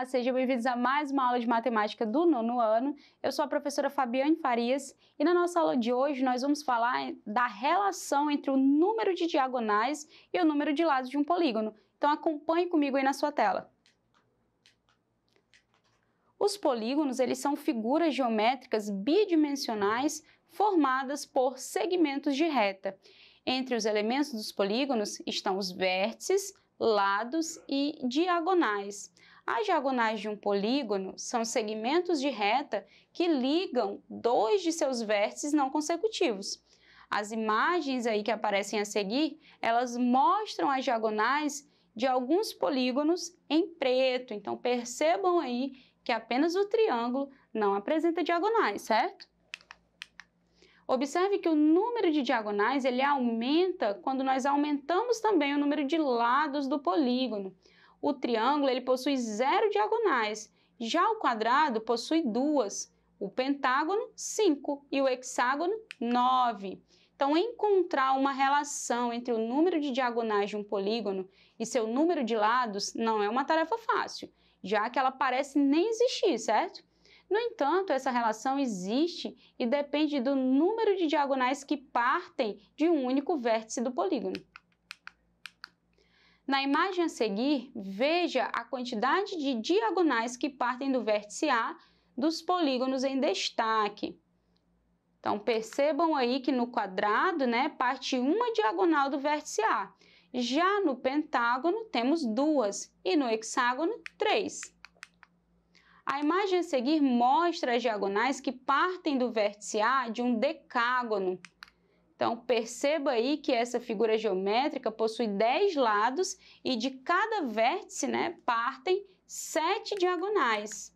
Olá, sejam bem-vindos a mais uma aula de matemática do nono ano. Eu sou a professora Fabiane Farias e na nossa aula de hoje nós vamos falar da relação entre o número de diagonais e o número de lados de um polígono. Então acompanhe comigo aí na sua tela. Os polígonos, eles são figuras geométricas bidimensionais formadas por segmentos de reta. Entre os elementos dos polígonos estão os vértices, lados e diagonais. As diagonais de um polígono são segmentos de reta que ligam dois de seus vértices não consecutivos. As imagens aí que aparecem a seguir, elas mostram as diagonais de alguns polígonos em preto. Então percebam aí que apenas o triângulo não apresenta diagonais, certo? Observe que o número de diagonais ele aumenta quando nós aumentamos também o número de lados do polígono. O triângulo ele possui zero diagonais, já o quadrado possui duas, o pentágono, cinco e o hexágono, nove. Então, encontrar uma relação entre o número de diagonais de um polígono e seu número de lados não é uma tarefa fácil, já que ela parece nem existir, certo? No entanto, essa relação existe e depende do número de diagonais que partem de um único vértice do polígono. Na imagem a seguir, veja a quantidade de diagonais que partem do vértice A dos polígonos em destaque. Então, percebam aí que no quadrado, né, parte uma diagonal do vértice A. Já no pentágono, temos duas e no hexágono, três. A imagem a seguir mostra as diagonais que partem do vértice A de um decágono. Então, perceba aí que essa figura geométrica possui 10 lados e de cada vértice né, partem 7 diagonais.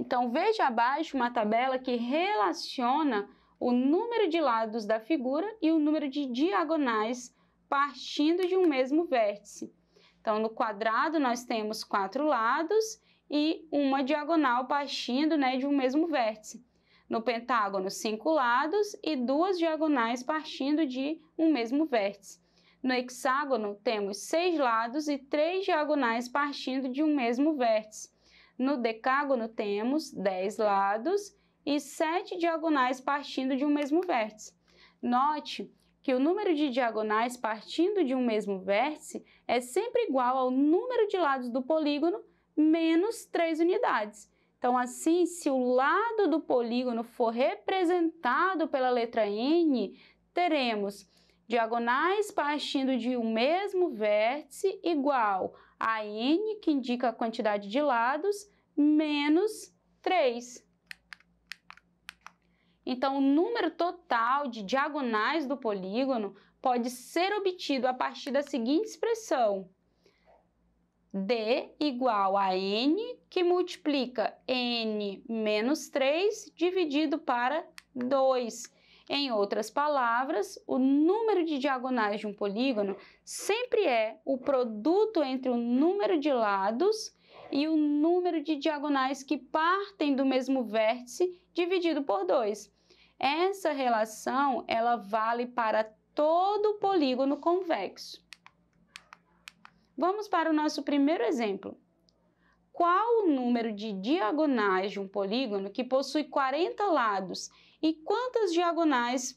Então, veja abaixo uma tabela que relaciona o número de lados da figura e o número de diagonais partindo de um mesmo vértice. Então, no quadrado, nós temos quatro lados e uma diagonal partindo né, de um mesmo vértice. No pentágono, cinco lados e duas diagonais partindo de um mesmo vértice. No hexágono, temos seis lados e três diagonais partindo de um mesmo vértice. No decágono, temos dez lados e sete diagonais partindo de um mesmo vértice. Note que o número de diagonais partindo de um mesmo vértice é sempre igual ao número de lados do polígono menos três unidades. Então, assim, se o lado do polígono for representado pela letra N, teremos diagonais partindo de um mesmo vértice igual a N, que indica a quantidade de lados, menos 3. Então, o número total de diagonais do polígono pode ser obtido a partir da seguinte expressão. D igual a N que multiplica n menos 3 dividido para 2. Em outras palavras, o número de diagonais de um polígono sempre é o produto entre o número de lados e o número de diagonais que partem do mesmo vértice dividido por 2. Essa relação ela vale para todo polígono convexo. Vamos para o nosso primeiro exemplo qual o número de diagonais de um polígono que possui 40 lados e quantas diagonais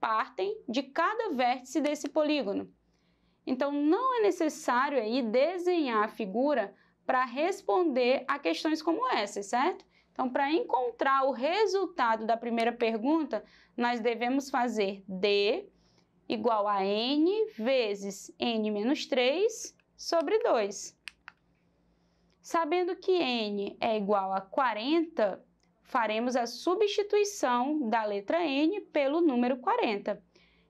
partem de cada vértice desse polígono. Então, não é necessário aí desenhar a figura para responder a questões como essa, certo? Então, para encontrar o resultado da primeira pergunta, nós devemos fazer D igual a N vezes N menos 3 sobre 2. Sabendo que n é igual a 40, faremos a substituição da letra n pelo número 40.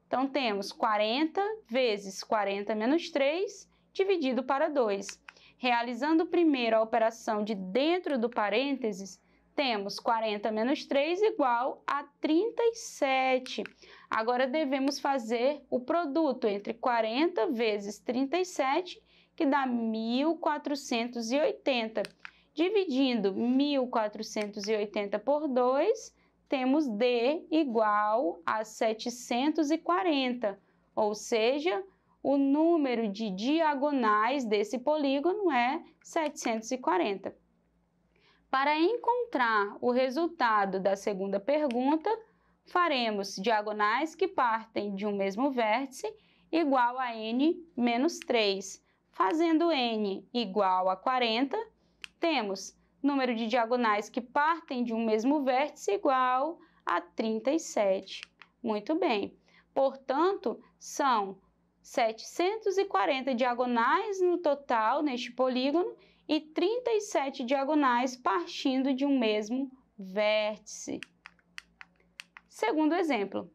Então, temos 40 vezes 40 menos 3 dividido para 2. Realizando primeiro a operação de dentro do parênteses, temos 40 menos 3 igual a 37. Agora devemos fazer o produto entre 40 vezes 37 que dá 1480. Dividindo 1480 por 2, temos D igual a 740, ou seja, o número de diagonais desse polígono é 740. Para encontrar o resultado da segunda pergunta, faremos diagonais que partem de um mesmo vértice igual a n menos 3. Fazendo n igual a 40, temos número de diagonais que partem de um mesmo vértice igual a 37. Muito bem. Portanto, são 740 diagonais no total neste polígono e 37 diagonais partindo de um mesmo vértice. Segundo exemplo,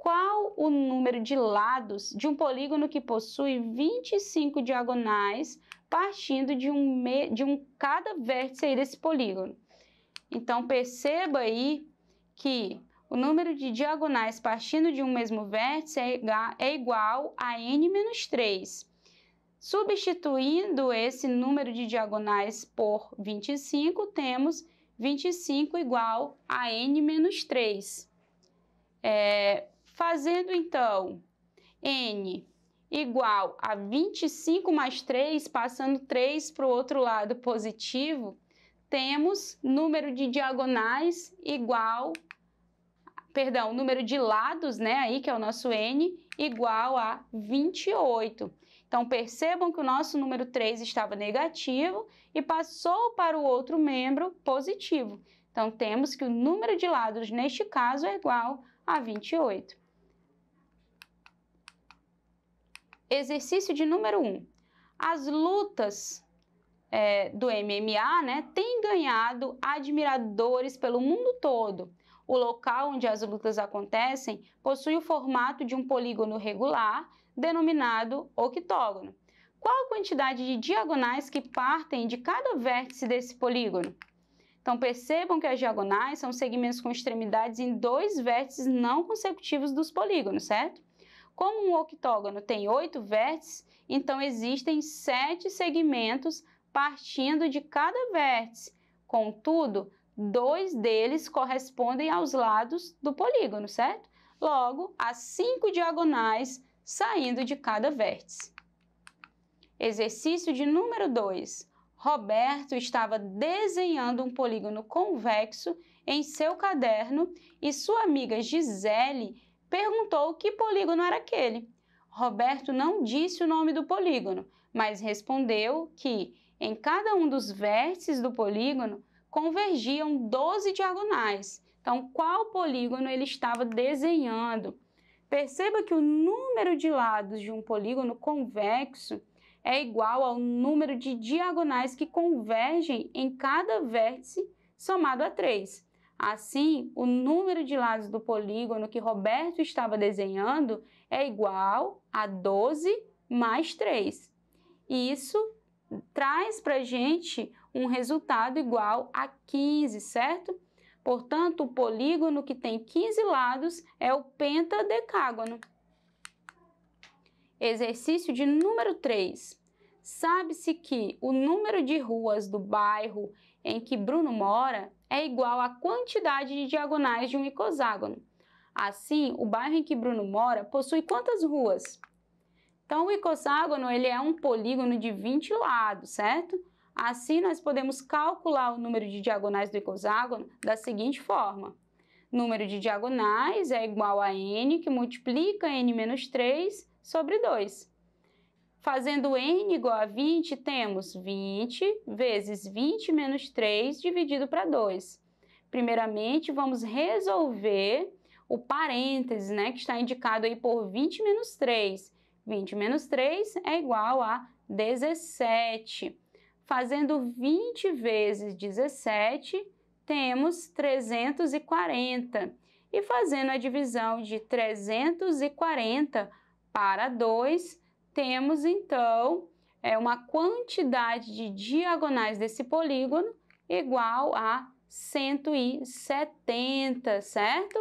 qual o número de lados de um polígono que possui 25 diagonais partindo de um, me, de um cada vértice desse polígono. Então perceba aí que o número de diagonais partindo de um mesmo vértice é, é igual a n menos 3. Substituindo esse número de diagonais por 25, temos 25 igual a n menos 3. É, Fazendo então n igual a 25 mais 3, passando 3 para o outro lado positivo, temos número de diagonais igual, perdão, número de lados, né, aí que é o nosso n, igual a 28. Então percebam que o nosso número 3 estava negativo e passou para o outro membro positivo. Então temos que o número de lados neste caso é igual a 28. Exercício de número 1. Um, as lutas é, do MMA né, têm ganhado admiradores pelo mundo todo. O local onde as lutas acontecem possui o formato de um polígono regular, denominado octógono. Qual a quantidade de diagonais que partem de cada vértice desse polígono? Então percebam que as diagonais são segmentos com extremidades em dois vértices não consecutivos dos polígonos, certo? Como um octógono tem oito vértices, então existem sete segmentos partindo de cada vértice. Contudo, dois deles correspondem aos lados do polígono, certo? Logo, há cinco diagonais saindo de cada vértice. Exercício de número 2. Roberto estava desenhando um polígono convexo em seu caderno e sua amiga Gisele perguntou que polígono era aquele. Roberto não disse o nome do polígono, mas respondeu que em cada um dos vértices do polígono convergiam 12 diagonais. Então, qual polígono ele estava desenhando? Perceba que o número de lados de um polígono convexo é igual ao número de diagonais que convergem em cada vértice somado a 3. Assim, o número de lados do polígono que Roberto estava desenhando é igual a 12 mais 3. E isso traz para a gente um resultado igual a 15, certo? Portanto, o polígono que tem 15 lados é o pentadecágono. Exercício de número 3. Sabe-se que o número de ruas do bairro em que Bruno mora é igual à quantidade de diagonais de um icoságono. Assim, o bairro em que Bruno mora possui quantas ruas? Então, o icoságono ele é um polígono de 20 lados, certo? Assim, nós podemos calcular o número de diagonais do icoságono da seguinte forma. Número de diagonais é igual a n, que multiplica n menos 3 sobre 2. Fazendo n igual a 20, temos 20 vezes 20 menos 3 dividido para 2. Primeiramente, vamos resolver o parênteses, né, que está indicado aí por 20 menos 3. 20 menos 3 é igual a 17. Fazendo 20 vezes 17, temos 340. E fazendo a divisão de 340 para 2, temos então é, uma quantidade de diagonais desse polígono igual a 170, certo?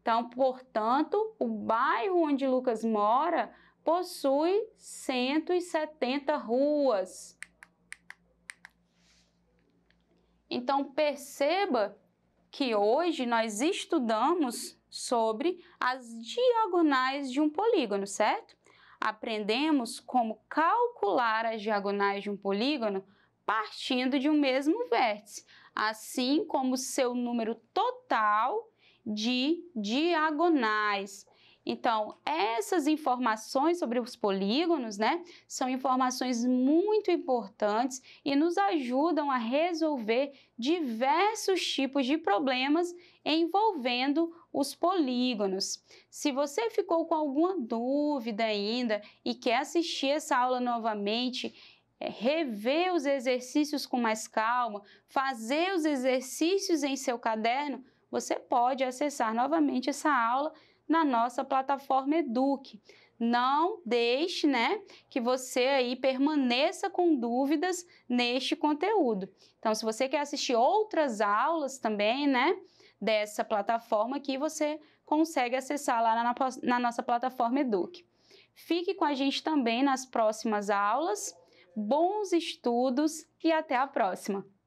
Então, portanto, o bairro onde Lucas mora possui 170 ruas. Então, perceba que hoje nós estudamos sobre as diagonais de um polígono, certo? aprendemos como calcular as diagonais de um polígono partindo de um mesmo vértice, assim como seu número total de diagonais. Então, essas informações sobre os polígonos, né, são informações muito importantes e nos ajudam a resolver diversos tipos de problemas envolvendo os polígonos. Se você ficou com alguma dúvida ainda e quer assistir essa aula novamente, é, rever os exercícios com mais calma, fazer os exercícios em seu caderno, você pode acessar novamente essa aula na nossa plataforma Eduque. Não deixe, né, que você aí permaneça com dúvidas neste conteúdo. Então, se você quer assistir outras aulas também, né, dessa plataforma que você consegue acessar lá na, na nossa plataforma Eduque. Fique com a gente também nas próximas aulas. Bons estudos e até a próxima!